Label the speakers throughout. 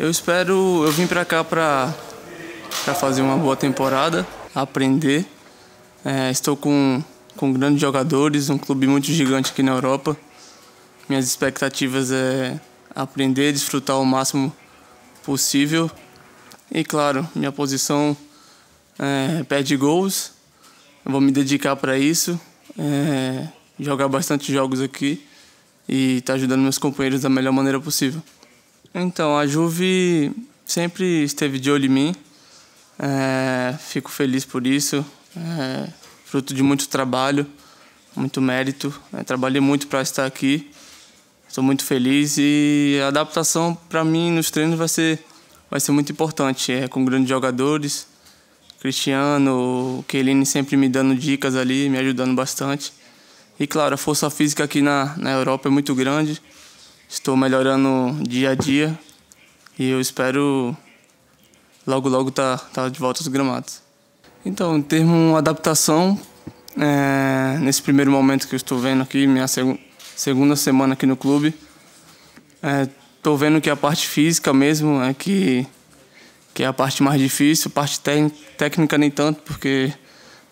Speaker 1: Eu espero. Eu vim para cá para fazer uma boa temporada, aprender. É, estou com, com grandes jogadores, um clube muito gigante aqui na Europa. Minhas expectativas é aprender, desfrutar o máximo possível. E claro, minha posição é, de gols. Eu vou me dedicar para isso, é, jogar bastante jogos aqui e estar tá ajudando meus companheiros da melhor maneira possível. Então, a Juve sempre esteve de olho em mim. É, fico feliz por isso. É, fruto de muito trabalho, muito mérito. É, trabalhei muito para estar aqui. Estou muito feliz e a adaptação para mim nos treinos vai ser, vai ser muito importante. É, com grandes jogadores, Cristiano, o Kelini sempre me dando dicas ali, me ajudando bastante. E claro, a força física aqui na, na Europa é muito grande. Estou melhorando dia a dia e eu espero logo logo estar tá, tá de volta aos gramados. Então, em termos de adaptação, é, nesse primeiro momento que eu estou vendo aqui, minha seg segunda semana aqui no clube, estou é, vendo que a parte física mesmo é que, que é a parte mais difícil, parte técnica nem tanto, porque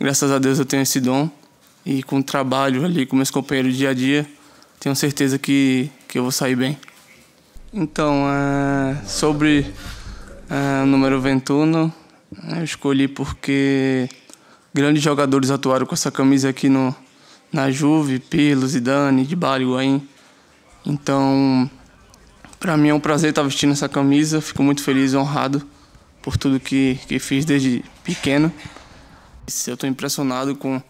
Speaker 1: graças a Deus eu tenho esse dom e com o trabalho ali com meus companheiros dia a dia, tenho certeza que que eu vou sair bem. Então, uh, sobre é, o uh, número 21, eu escolhi porque grandes jogadores atuaram com essa camisa aqui no, na Juve, Pirlo, Zidane, Dybala, Higuaín. Então, para mim é um prazer estar vestindo essa camisa, fico muito feliz e honrado por tudo que, que fiz desde pequeno. Eu estou impressionado com,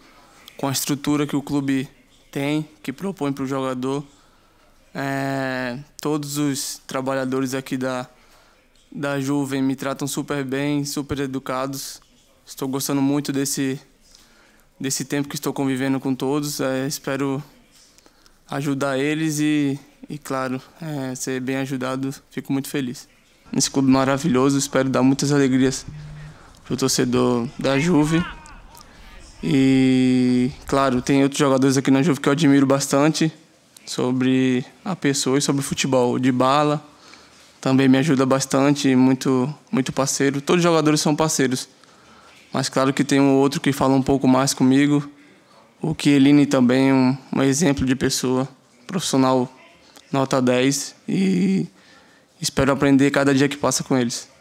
Speaker 1: com a estrutura que o clube tem, que propõe para o jogador, é, todos os trabalhadores aqui da, da Juve me tratam super bem, super educados. Estou gostando muito desse, desse tempo que estou convivendo com todos. É, espero ajudar eles e, e claro, é, ser bem ajudado. Fico muito feliz. Nesse clube maravilhoso, espero dar muitas alegrias para o torcedor da Juve. E, claro, tem outros jogadores aqui na Juve que eu admiro bastante sobre a pessoa e sobre o futebol. De bala também me ajuda bastante, muito, muito parceiro. Todos os jogadores são parceiros, mas claro que tem um outro que fala um pouco mais comigo. O Kieline também um, um exemplo de pessoa, profissional nota 10 e espero aprender cada dia que passa com eles.